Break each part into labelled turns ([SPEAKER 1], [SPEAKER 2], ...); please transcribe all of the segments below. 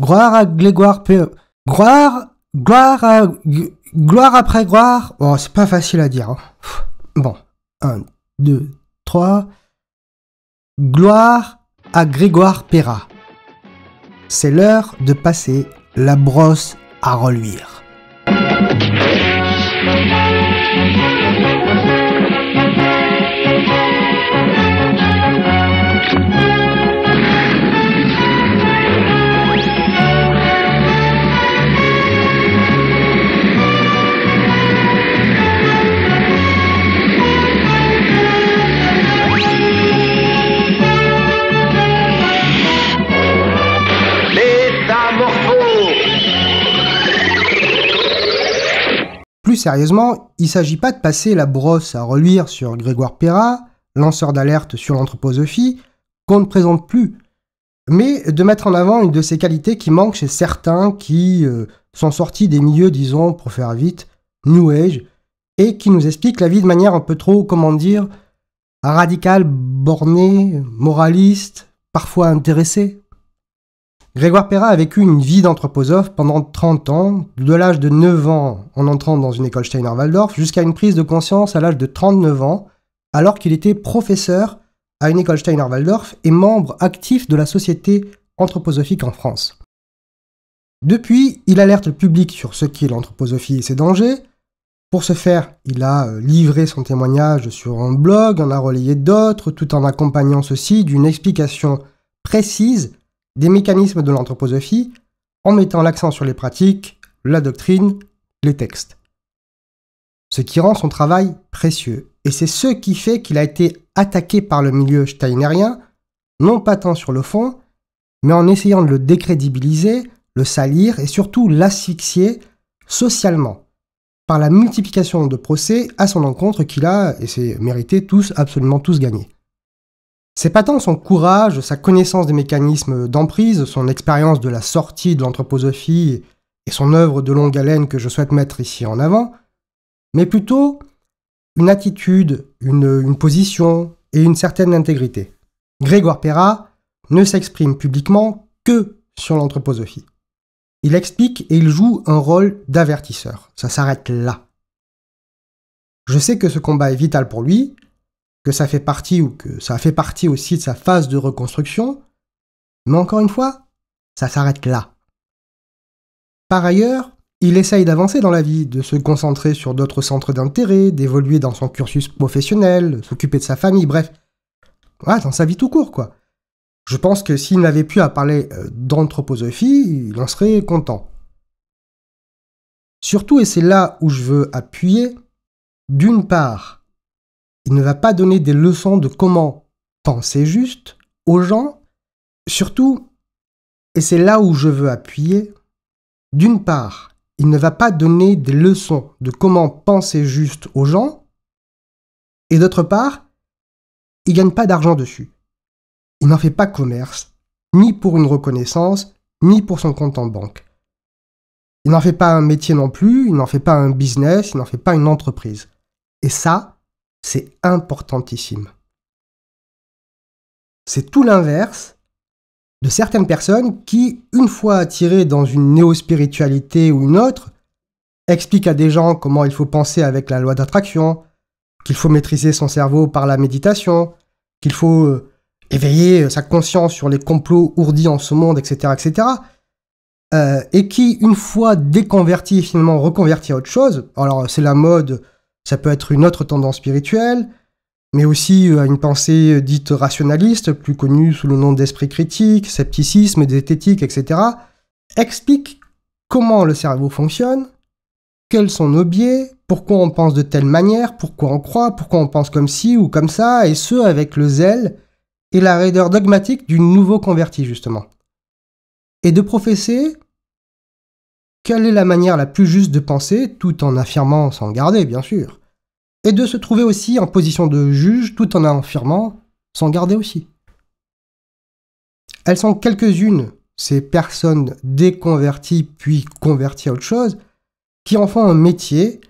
[SPEAKER 1] Gloire à Grégoire Péra. E. Gloire, gloire à, gloire après gloire. Bon, oh, c'est pas facile à dire. Hein. Bon, 1, 2, 3. Gloire à Grégoire Perra. C'est l'heure de passer la brosse à reluire. sérieusement, il ne s'agit pas de passer la brosse à reluire sur Grégoire Perra, lanceur d'alerte sur l'anthroposophie, qu'on ne présente plus, mais de mettre en avant une de ces qualités qui manque chez certains qui euh, sont sortis des milieux, disons, pour faire vite, New Age, et qui nous expliquent la vie de manière un peu trop, comment dire, radicale, bornée, moraliste, parfois intéressée. Grégoire Perra a vécu une vie d'anthroposophe pendant 30 ans, de l'âge de 9 ans en entrant dans une école Steiner-Waldorf jusqu'à une prise de conscience à l'âge de 39 ans, alors qu'il était professeur à une école Steiner-Waldorf et membre actif de la Société anthroposophique en France. Depuis, il alerte le public sur ce qu'est l'anthroposophie et ses dangers. Pour ce faire, il a euh, livré son témoignage sur un blog, en a relayé d'autres, tout en accompagnant ceci d'une explication précise des mécanismes de l'anthroposophie en mettant l'accent sur les pratiques, la doctrine, les textes. Ce qui rend son travail précieux, et c'est ce qui fait qu'il a été attaqué par le milieu steinerien, non pas tant sur le fond, mais en essayant de le décrédibiliser, le salir et surtout l'asphyxier socialement, par la multiplication de procès à son encontre qu'il a, et c'est mérité, tous, absolument tous gagnés. C'est pas tant son courage, sa connaissance des mécanismes d'emprise, son expérience de la sortie de l'anthroposophie et son œuvre de longue haleine que je souhaite mettre ici en avant, mais plutôt une attitude, une, une position et une certaine intégrité. Grégoire Perra ne s'exprime publiquement que sur l'anthroposophie. Il explique et il joue un rôle d'avertisseur. Ça s'arrête là. Je sais que ce combat est vital pour lui, que ça fait partie ou que ça fait partie aussi de sa phase de reconstruction, mais encore une fois, ça s'arrête là. Par ailleurs, il essaye d'avancer dans la vie, de se concentrer sur d'autres centres d'intérêt, d'évoluer dans son cursus professionnel, s'occuper de sa famille, bref. Ouais, dans sa vie tout court, quoi. Je pense que s'il n'avait plus à parler euh, d'anthroposophie, il en serait content. Surtout, et c'est là où je veux appuyer, d'une part, il ne va pas donner des leçons de comment penser juste aux gens. Surtout, et c'est là où je veux appuyer, d'une part, il ne va pas donner des leçons de comment penser juste aux gens, et d'autre part, il ne gagne pas d'argent dessus. Il n'en fait pas commerce, ni pour une reconnaissance, ni pour son compte en banque. Il n'en fait pas un métier non plus, il n'en fait pas un business, il n'en fait pas une entreprise. Et ça, c'est importantissime. C'est tout l'inverse de certaines personnes qui, une fois attirées dans une néo-spiritualité ou une autre, expliquent à des gens comment il faut penser avec la loi d'attraction, qu'il faut maîtriser son cerveau par la méditation, qu'il faut euh, éveiller euh, sa conscience sur les complots ourdis en ce monde, etc., etc., euh, et qui, une fois déconverti, finalement reconverti à autre chose, alors c'est la mode, ça peut être une autre tendance spirituelle, mais aussi euh, à une pensée euh, dite rationaliste, plus connue sous le nom d'esprit critique, scepticisme, d'esthétique, etc., explique comment le cerveau fonctionne, quels sont nos biais, pourquoi on pense de telle manière, pourquoi on croit, pourquoi on pense comme ci ou comme ça, et ce avec le zèle et la raideur dogmatique du nouveau converti, justement. Et de professer quelle est la manière la plus juste de penser, tout en affirmant sans garder, bien sûr, et de se trouver aussi en position de juge, tout en affirmant sans garder aussi. Elles sont quelques-unes, ces personnes déconverties puis converties à autre chose, qui en font un métier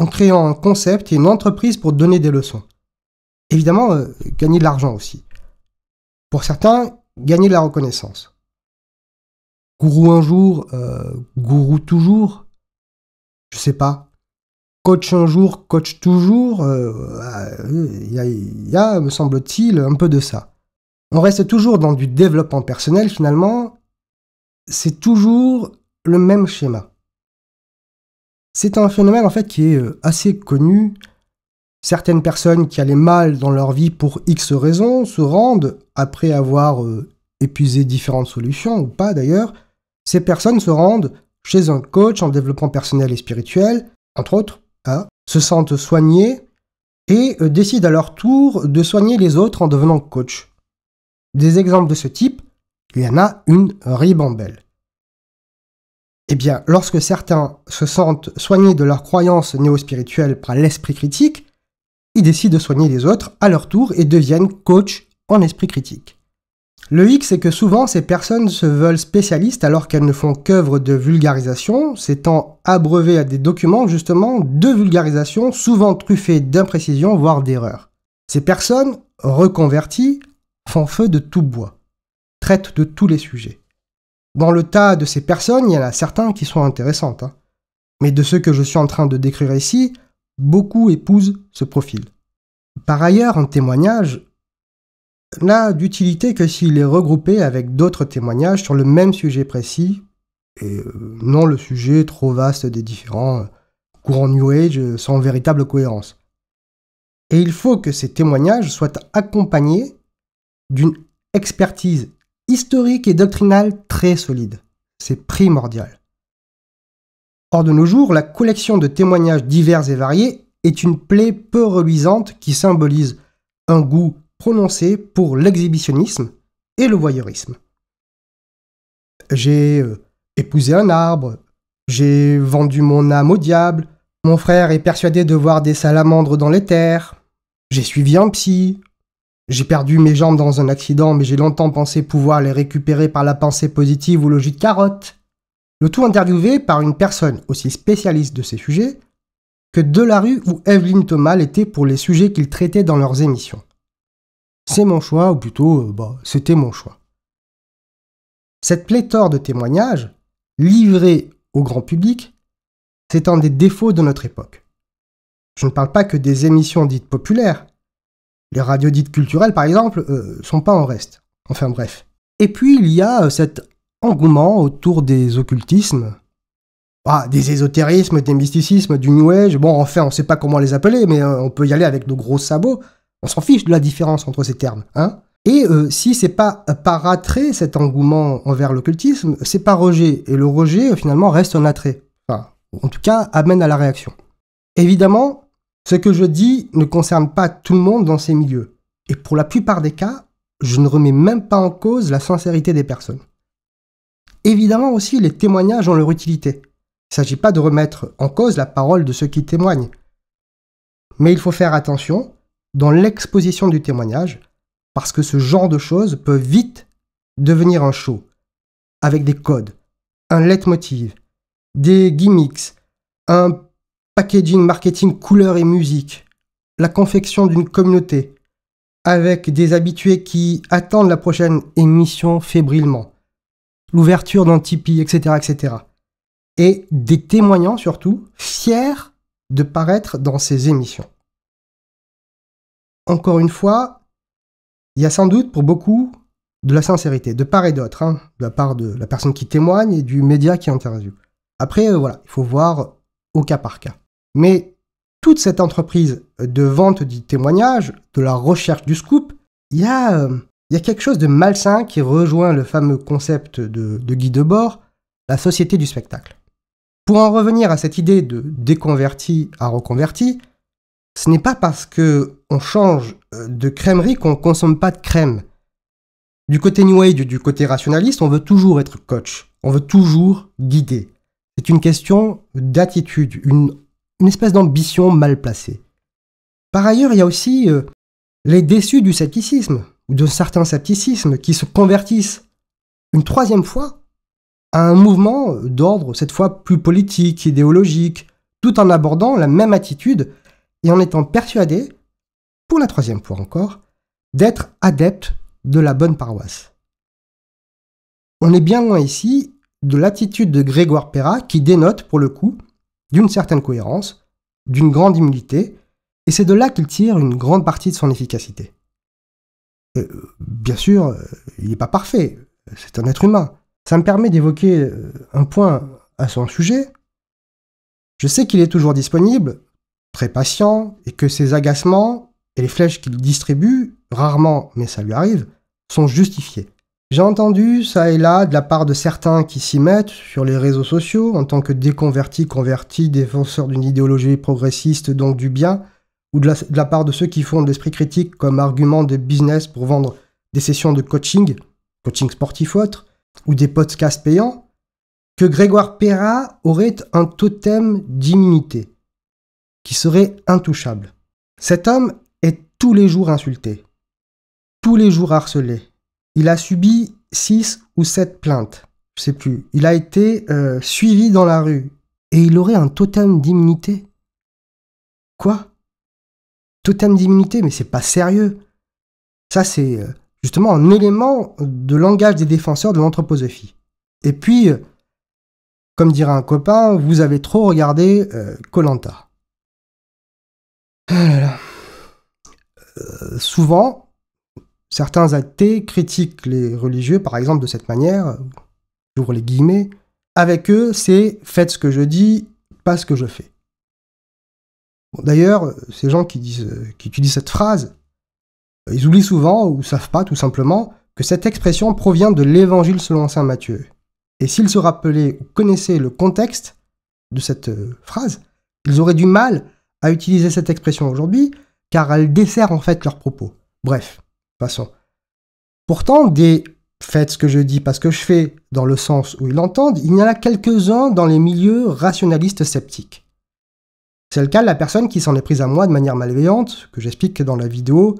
[SPEAKER 1] en créant un concept et une entreprise pour donner des leçons. Évidemment, euh, gagner de l'argent aussi. Pour certains, gagner de la reconnaissance. Gourou un jour, euh, gourou toujours, je sais pas. Coach un jour, coach toujours, il euh, euh, y, a, me semble-t-il, un peu de ça. On reste toujours dans du développement personnel finalement, c'est toujours le même schéma. C'est un phénomène en fait qui est assez connu. Certaines personnes qui allaient mal dans leur vie pour X raisons se rendent, après avoir épuisé différentes solutions ou pas d'ailleurs, ces personnes se rendent chez un coach en développement personnel et spirituel, entre autres, hein, se sentent soignées et euh, décident à leur tour de soigner les autres en devenant coach. Des exemples de ce type, il y en a une ribambelle. Eh bien, lorsque certains se sentent soignés de leur croyances néo-spirituelles par l'esprit critique, ils décident de soigner les autres à leur tour et deviennent coach en esprit critique. Le hic, c'est que souvent ces personnes se veulent spécialistes alors qu'elles ne font qu'œuvre de vulgarisation, s'étant abreuvées à des documents justement de vulgarisation, souvent truffés d'imprécisions, voire d'erreurs. Ces personnes, reconverties, font feu de tout bois, traitent de tous les sujets. Dans le tas de ces personnes, il y en a certains qui sont intéressantes. Hein. Mais de ceux que je suis en train de décrire ici, beaucoup épousent ce profil. Par ailleurs, en témoignage, n'a d'utilité que s'il est regroupé avec d'autres témoignages sur le même sujet précis, et euh, non le sujet trop vaste des différents euh, courants New Age euh, sans véritable cohérence. Et il faut que ces témoignages soient accompagnés d'une expertise historique et doctrinale très solide. C'est primordial. Hors de nos jours, la collection de témoignages divers et variés est une plaie peu reluisante qui symbolise un goût prononcé pour l'exhibitionnisme et le voyeurisme. J'ai euh, épousé un arbre, j'ai vendu mon âme au diable, mon frère est persuadé de voir des salamandres dans les terres, j'ai suivi un psy, j'ai perdu mes jambes dans un accident mais j'ai longtemps pensé pouvoir les récupérer par la pensée positive ou logique carotte. Le tout interviewé par une personne aussi spécialiste de ces sujets que Delarue ou Evelyn Thomas l'étaient pour les sujets qu'ils traitaient dans leurs émissions. C'est mon choix, ou plutôt, euh, bah, c'était mon choix. Cette pléthore de témoignages, livrés au grand public, c'est un des défauts de notre époque. Je ne parle pas que des émissions dites populaires. Les radios dites culturelles, par exemple, euh, sont pas en reste. Enfin bref. Et puis il y a euh, cet engouement autour des occultismes, ah, des ésotérismes, des mysticismes, du New Age. Bon, enfin, on ne sait pas comment les appeler, mais on peut y aller avec nos gros sabots. On s'en fiche de la différence entre ces termes, hein et euh, si c'est pas par attrait cet engouement envers l'occultisme, c'est pas rejet. Et le rejet, finalement, reste un attrait. Enfin, en tout cas, amène à la réaction. Évidemment, ce que je dis ne concerne pas tout le monde dans ces milieux. Et pour la plupart des cas, je ne remets même pas en cause la sincérité des personnes. Évidemment aussi, les témoignages ont leur utilité. Il ne s'agit pas de remettre en cause la parole de ceux qui témoignent. Mais il faut faire attention dans l'exposition du témoignage, parce que ce genre de choses peut vite devenir un show, avec des codes, un leitmotiv, des gimmicks, un packaging marketing couleur et musique, la confection d'une communauté, avec des habitués qui attendent la prochaine émission fébrilement, l'ouverture d'un Tipeee, etc., etc. Et des témoignants surtout, fiers de paraître dans ces émissions encore une fois, il y a sans doute pour beaucoup de la sincérité, de part et d'autre, hein, de la part de la personne qui témoigne et du média qui interviewe. Après, euh, voilà, il faut voir au cas par cas. Mais toute cette entreprise de vente du témoignage, de la recherche du scoop, euh, il y, a quelque chose de malsain qui rejoint le fameux concept de, de Guy Debord, la société du spectacle. Pour en revenir à cette idée de déconverti à reconverti, ce n'est pas parce que on change euh, de crèmerie qu'on ne consomme pas de crème. Du côté New Age, du côté rationaliste, on veut toujours être coach, on veut toujours guider. C'est une question d'attitude, une, espèce d'ambition mal placée. Par ailleurs, il y a aussi euh, les déçus du scepticisme, ou de certains scepticismes, qui se convertissent une troisième fois à un mouvement d'ordre, cette fois plus politique, idéologique, tout en abordant la même attitude et en étant persuadé, pour la troisième fois encore, d'être adepte de la bonne paroisse. On est bien loin ici de l'attitude de Grégoire Perra qui dénote, pour le coup, d'une certaine cohérence, d'une grande humilité, et c'est de là qu'il tire une grande partie de son efficacité. Euh, bien sûr, euh, il n'est pas parfait, c'est un être humain. Ça me permet d'évoquer euh, un point à son sujet. Je sais qu'il est toujours disponible, très patient et que ses agacements et les flèches qu'il distribue, rarement, mais ça lui arrive, sont justifiés. J'ai entendu ça et là de la part de certains qui s'y mettent sur les réseaux sociaux en tant que déconvertis, convertis, défenseurs d'une idéologie progressiste, donc du bien, ou de la, de la part de ceux qui font de l'esprit critique comme argument de business pour vendre des sessions de coaching, coaching sportif ou autre, ou des podcasts payants, que Grégoire Perra aurait un totem d'immunité qui serait intouchable. Cet homme est tous les jours insulté, tous les jours harcelé. Il a subi six ou sept plaintes, je sais plus. Il a été euh, suivi dans la rue et il aurait un totem d'immunité. Quoi Totem d'immunité, mais c'est pas sérieux. Ça c'est euh, justement un élément de langage des défenseurs de l'anthroposophie. Et puis euh, comme dirait un copain, vous avez trop regardé Colanta. Oh euh, souvent, certains athées critiquent les religieux, par exemple, de cette manière, toujours les guillemets. Avec eux, c'est faites ce que je dis, pas ce que je fais. D'ailleurs, ces gens qui, disent, qui utilisent cette phrase, ils oublient souvent, ou savent pas tout simplement, que cette expression provient de l'évangile selon saint Matthieu. Et s'ils se rappelaient ou connaissaient le contexte de cette euh, phrase, ils auraient du mal à utiliser cette expression aujourd'hui, car elle dessert en fait leurs propos. Bref, passons. Pourtant, des faites ce que je dis parce que je fais dans le sens où ils l'entendent, il y en a quelques-uns dans les milieux rationalistes sceptiques. C'est le cas de la personne qui s'en est prise à moi de manière malveillante, que j'explique dans la vidéo,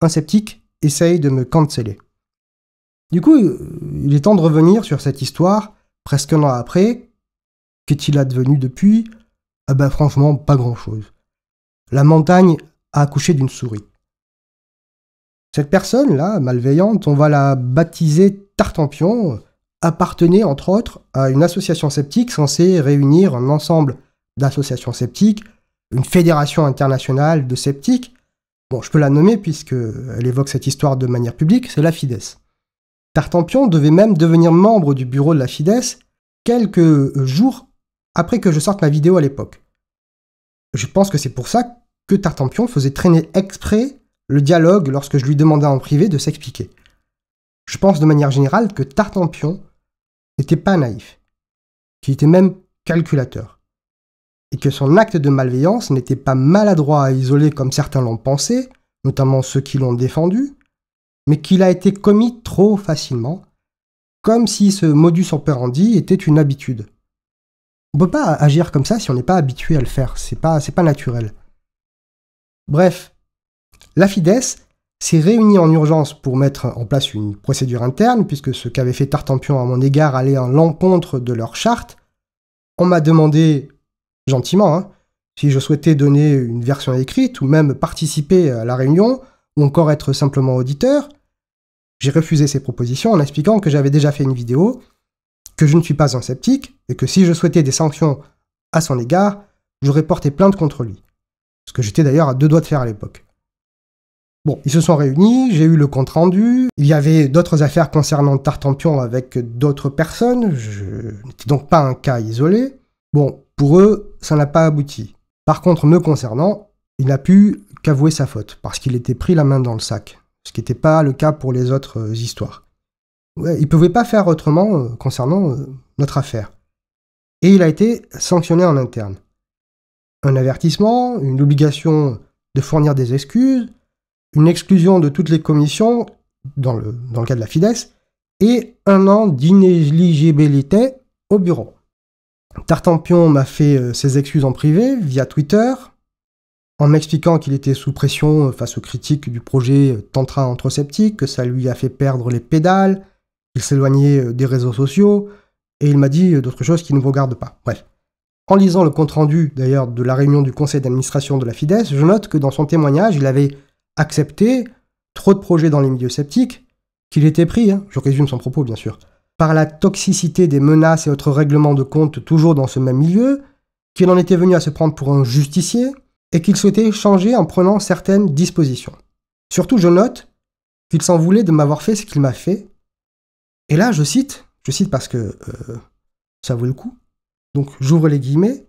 [SPEAKER 1] un sceptique essaye de me canceller. Du coup, euh, il est temps de revenir sur cette histoire, presque un an après, qu'est-il advenu depuis, ah ben, franchement, pas grand-chose. La montagne a accouché d'une souris. Cette personne-là, malveillante, on va la baptiser Tartampion, appartenait entre autres à une association sceptique censée réunir un ensemble d'associations sceptiques, une fédération internationale de sceptiques. Bon, je peux la nommer puisqu'elle évoque cette histoire de manière publique, c'est la FIDES. Tartampion devait même devenir membre du bureau de la FIDES quelques jours après que je sorte ma vidéo à l'époque. Je pense que c'est pour ça que Tartampion faisait traîner exprès le dialogue lorsque je lui demandais en privé de s'expliquer. Je pense de manière générale que Tartampion n'était pas naïf, qu'il était même calculateur, et que son acte de malveillance n'était pas maladroit à isoler comme certains l'ont pensé, notamment ceux qui l'ont défendu, mais qu'il a été commis trop facilement, comme si ce modus operandi était une habitude. On peut pas agir comme ça si on n'est pas habitué à le faire. C'est pas, c'est pas naturel. Bref, la FIDES s'est réunie en urgence pour mettre en place une procédure interne, puisque ce qu'avait fait Tartampion à mon égard allait en l'encontre de leur charte. On m'a demandé, gentiment, hein, si je souhaitais donner une version écrite ou même participer à la réunion, ou encore être simplement auditeur. J'ai refusé ces propositions en expliquant que j'avais déjà fait une vidéo je ne suis pas un sceptique et que si je souhaitais des sanctions à son égard, j'aurais porté plainte contre lui. Ce que j'étais d'ailleurs à deux doigts de faire à l'époque. Bon, ils se sont réunis, j'ai eu le compte rendu, il y avait d'autres affaires concernant Tartampion avec d'autres personnes, je n'étais donc pas un cas isolé. Bon, pour eux, ça n'a pas abouti. Par contre, me concernant, il n'a pu qu'avouer sa faute, parce qu'il était pris la main dans le sac, ce qui n'était pas le cas pour les autres histoires il ne pouvait pas faire autrement euh, concernant euh, notre affaire. Et il a été sanctionné en interne. Un avertissement, une obligation de fournir des excuses, une exclusion de toutes les commissions, dans le, cas de la FIDES, et un an d'inéligibilité au bureau. Tartampion m'a fait euh, ses excuses en privé via Twitter, en m'expliquant qu'il était sous pression face aux critiques du projet Tantra sceptique, que ça lui a fait perdre les pédales, il s'éloignait euh, des réseaux sociaux et il m'a dit euh, d'autres choses qui ne vous regardent pas. Bref. En lisant le compte-rendu d'ailleurs de la réunion du conseil d'administration de la FIDES, je note que dans son témoignage, il avait accepté trop de projets dans les milieux sceptiques, qu'il était pris, hein, je résume son propos bien sûr, par la toxicité des menaces et autres règlements de compte toujours dans ce même milieu, qu'il en était venu à se prendre pour un justicier, et qu'il souhaitait changer en prenant certaines dispositions. Surtout, je note qu'il s'en voulait de m'avoir fait ce qu'il m'a fait, et là, je cite, je cite parce que euh, ça vaut le coup. Donc j'ouvre les guillemets.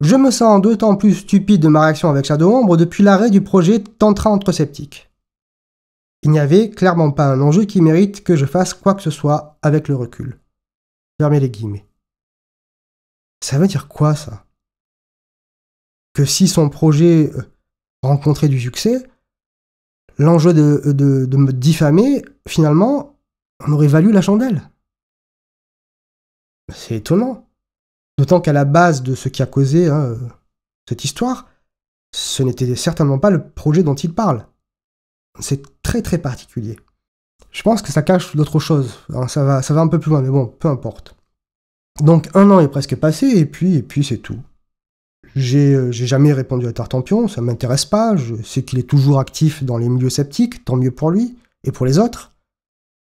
[SPEAKER 1] Je me sens d'autant plus stupide de ma réaction avec Shadow Ombre depuis l'arrêt du projet Tantra sceptiques. Il n'y avait clairement pas un enjeu qui mérite que je fasse quoi que ce soit avec le recul. Fermez les guillemets. Ça veut dire quoi ça Que si son projet euh, rencontrait du succès, l'enjeu de me diffamer, finalement, on aurait valu la chandelle. Ben, c'est étonnant. D'autant qu'à la base de ce qui a causé hein, cette histoire, ce n'était certainement pas le projet dont il parle. C'est très très particulier. Je pense que ça cache d'autres choses. Hein, ça, va, ça va un peu plus loin, mais bon, peu importe. Donc un an est presque passé, et puis, et puis c'est tout. Euh, j'ai jamais répondu à Tartampion, ça m'intéresse pas, je sais qu'il est toujours actif dans les milieux sceptiques, tant mieux pour lui, et pour les autres.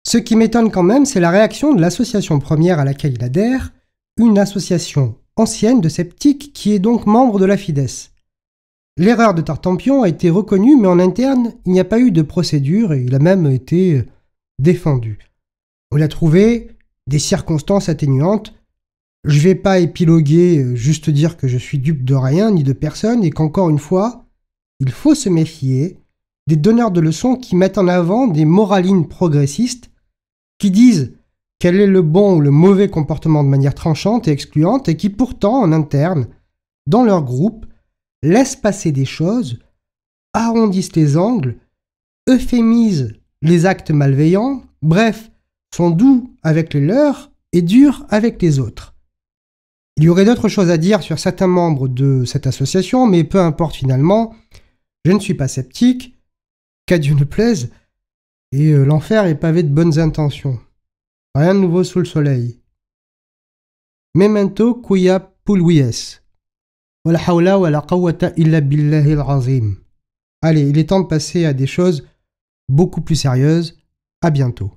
[SPEAKER 1] Ce qui m'étonne quand même, c'est la réaction de l'association première à laquelle il adhère, une association ancienne de sceptiques qui est donc membre de la FIDES. L'erreur de Tartampion a été reconnue, mais en interne, il n'y a pas eu de procédure et il a même été euh, défendu. On a trouvé des circonstances atténuantes. Je ne vais pas épiloguer, euh, juste dire que je suis dupe de rien ni de personne et qu'encore une fois, il faut se méfier des donneurs de leçons qui mettent en avant des moralines progressistes qui disent quel est le bon ou le mauvais comportement de manière tranchante et excluante, et qui pourtant, en interne, dans leur groupe, laissent passer des choses, arrondissent les angles, euphémisent les actes malveillants, bref, sont doux avec les leurs et durs avec les autres. Il y aurait d'autres choses à dire sur certains membres de cette association, mais peu importe finalement, je ne suis pas sceptique, qu'à Dieu ne plaise, et euh, l'enfer est pavé de bonnes intentions. Rien de nouveau sous le soleil. Memento illa al Allez, il est temps de passer à des choses beaucoup plus sérieuses. À bientôt.